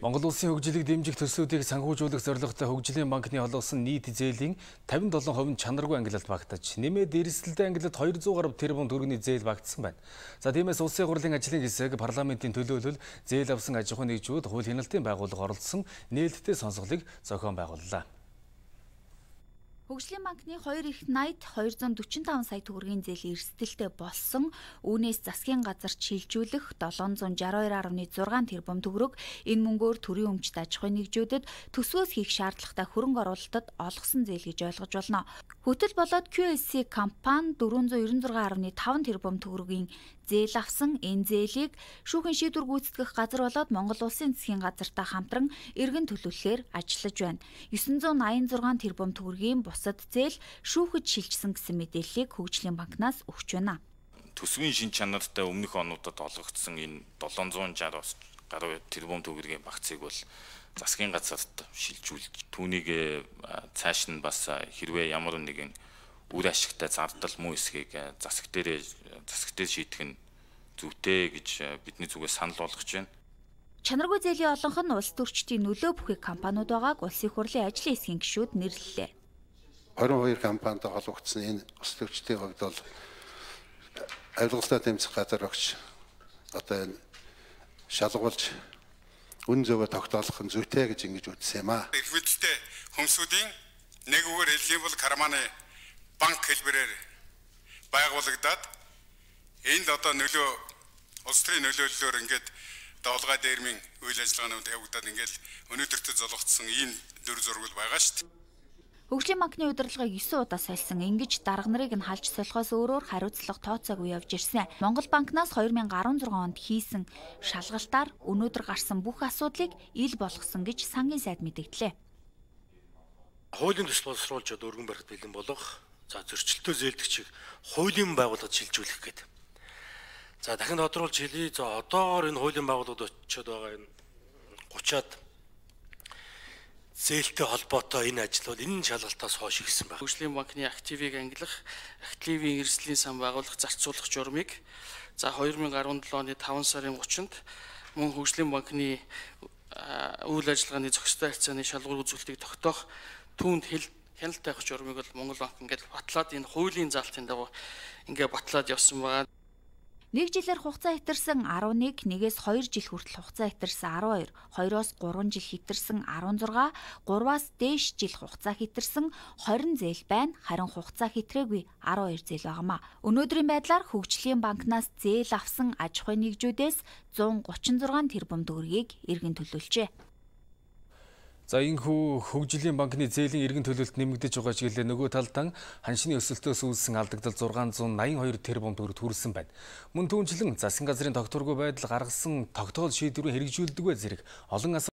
Монгол улсын хөгжлийг дэмжих төслүүдийг санхүүжүүлэх зорилготой хөгжлийн банкны олгосон нийт зээлийн 57% нь чанаргүй ангилалд багтаж, нэмээд эрсдэлтэй ангилалд 200 гаруй тэрбум төгрөгийн зээл багтсан байна. За тиймээс улсын хурлын ажлын хэсэг парламентийн төлөөлөл зээл авсан аж ахуйн нэгжүүд хууль хяналтын байгууллага оролцсон нээлттэй сонсголыг зохион байгууллаа. Хөгжлийн банкны 2 их 80-д 245 сая төгрөгийн зээл эрсдэлтэй болсон. Үүнээс засгийн газар шилжүүлэх 762.6 тэрбум төгрөг энэ мөнгөөр төрийн өмчт аж ахуйн нэгжүүдэд төсвөөс хийх шаардлагатай хөрөнгө оруулалтад олгосон зээл гэж ойлгож болно. Хөтөл болоод QSC компани 496.5 тэрбум төгрөгийн зээл авсан энэ зээлийг шүүхэн шийдвэр гүйцэтгэх газар болоод Монгол улсын засгийн газартаа хамтран эргэн төлөвлөхөөр ажиллаж байна. 986 тэрбум төгрөгийн бусад зээл шүүхэд шилжсэн гэсэн мэдээллийг хөгжлийн банкнаас өгч байна. Төсвийн шин чанартай өмнөх онуудад олгогдсон энэ 760 гаруй тэрбум төгрөгийн багцыг бол засгийн газарт шилжүүлж түүнийг э, цааш нь бас э, хэрвээ ямар нэгэн үр ашигтай зардал муу эсхийг э, засаг дээрээ засагтэл шийдэх нь зүйтэй гэж э, бидний зүгээс санал болгож байна. Чанаргүй зээлийн олонх нь улс төрчдийн нөлөө бүхий компаниуд байгааг улсын хурлын ажлын хэсгийн гишүүд нэрлэлээ. 22 компанид холбогдсон энэ улс төрчдийн хувьд бол авилгалтай тэмцэх газар өгч одоо энэ шалгуулж үн зөвөө тогтоолох нь зүйтэй гэж ингэж үзсэн юм аа. Их хөдөлтэй хүмүүсийн нэг үгээр хэлэх юм бол карманы банк хэлбэрээр байгуулагдаад Энд одоо нөлөө улс төрийн нөлөөллөөр ингээд давлгаа дээрмийн үйл ажиллагаанууд явагдаад ингээд өнөөдөртөө зологдсон ийм дүр зургал байгаа шүү дээ. Хөгжлийн банкны удирдлагыг 9 удаа сольсон. Ингиж дарга нарыг нь халж солихоос өөрөөр хариуцлага тооцоогүй явж ирсэн. Монгол банкнаас 2016 онд хийсэн шалгалтаар өнөөдөр гарсан бүх асуудлыг ил болгосон гэж сангийн сайд мэдгдлээ. Хуулийн төсөл боловсруулж одоо өргөн барихад бэлэн болох за зөрчилтөө зээлдэгчийг хуулийн байгууллагад шилжүүлэх гэдэг За дахин тодруулж хэлье. За одоогоор энэ хуулийн байгууллагад очиод байгаа энэ 30-аад зээлтэй холбоотой энэ ажил бол энэ шалгалтаас хойш ирсэн байна. Хөгжлийн банкны активийг ангилах, активийн эрслийн сан байгуулах зарцуулах журмыг за 2017 оны 5 сарын 30-нд мөн хөгжлийн банкны үйл ажиллагааны зохистой харьцааны шалгуур үзүүлэлтийг тогтоох түүнд хэл хяналт тавих журмыг бол Монгол банк ингээд батлаад энэ хуулийн заалтын дагуу ингээд батлаад явсан байгаа. Нэг жилээр хугацаа хэтэрсэн 11, 1-ээс 2 жил хүртэл хугацаа хэтэрсэн 12, 2-оос 3 жил хэтэрсэн 16, 3-аас дээш жил хугацаа хэтэрсэн 20 зээл байна. Харин хугацаа хэтрээгүй 12 зээл байгаамаа. Өнөөдрийн байдлаар хөгжлийн банкнаас зээл авсан аж ахуйн нэгжүүдээс 136 тэрбум төгрөгийг иргэн төлүүлжээ. За энэ хүү хөгжлийн банкны зээлийн эргэн төлөлт нэмэгдэж байгаа чиглэлээр нөгөө талдан ханшны өсөлтөөс үүссэн алдагдал 682 тэрбум төгрөг хүрсэн байна. Мөн түүнчлэн засгийн газрын тогтворгүй байдал гаргасан тогтоол шийдвэрийг хэрэгжүүлдэг вэ зэрэг олон